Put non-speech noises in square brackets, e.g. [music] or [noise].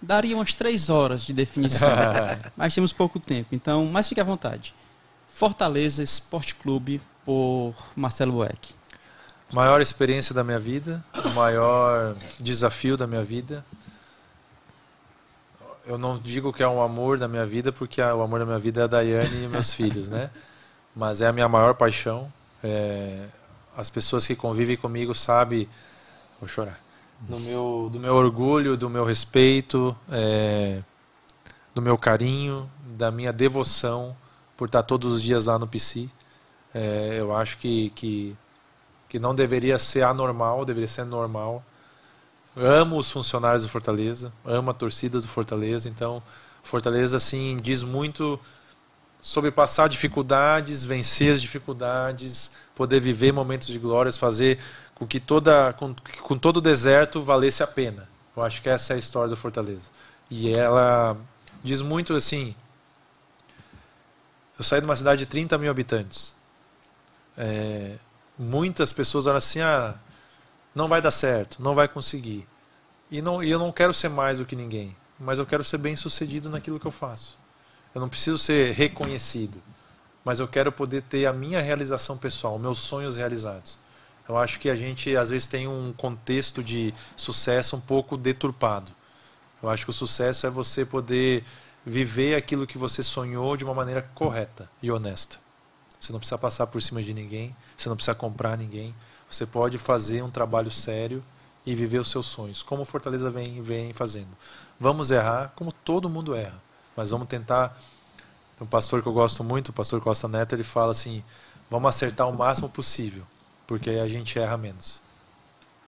daria umas três horas de definição, [laughs] mas temos pouco tempo, então, mas fique à vontade. Fortaleza Esporte Clube por Marcelo Bueck. Maior experiência da minha vida, o maior desafio da minha vida. Eu não digo que é um amor da minha vida, porque o amor da minha vida é a Daiane e meus [laughs] filhos, né? Mas é a minha maior paixão. É... As pessoas que convivem comigo sabem. Vou chorar do meu, do meu orgulho, do meu respeito, é, do meu carinho, da minha devoção por estar todos os dias lá no PC. É, eu acho que, que, que não deveria ser anormal, deveria ser normal. Amo os funcionários do Fortaleza, amo a torcida do Fortaleza, então Fortaleza assim diz muito sobrepassar dificuldades, vencer as dificuldades, poder viver momentos de glórias, fazer com que toda, com, com todo o deserto valesse a pena. Eu acho que essa é a história da Fortaleza. E ela diz muito assim. Eu saí de uma cidade de 30 mil habitantes. É, muitas pessoas olham assim: ah, não vai dar certo, não vai conseguir. E, não, e eu não quero ser mais do que ninguém, mas eu quero ser bem sucedido naquilo que eu faço. Eu não preciso ser reconhecido, mas eu quero poder ter a minha realização pessoal, meus sonhos realizados. Eu acho que a gente às vezes tem um contexto de sucesso um pouco deturpado. Eu acho que o sucesso é você poder viver aquilo que você sonhou de uma maneira correta e honesta. Você não precisa passar por cima de ninguém, você não precisa comprar ninguém. Você pode fazer um trabalho sério e viver os seus sonhos, como Fortaleza vem, vem fazendo. Vamos errar, como todo mundo erra mas vamos tentar. Um pastor que eu gosto muito, o pastor Costa Neto, ele fala assim: vamos acertar o máximo possível, porque aí a gente erra menos.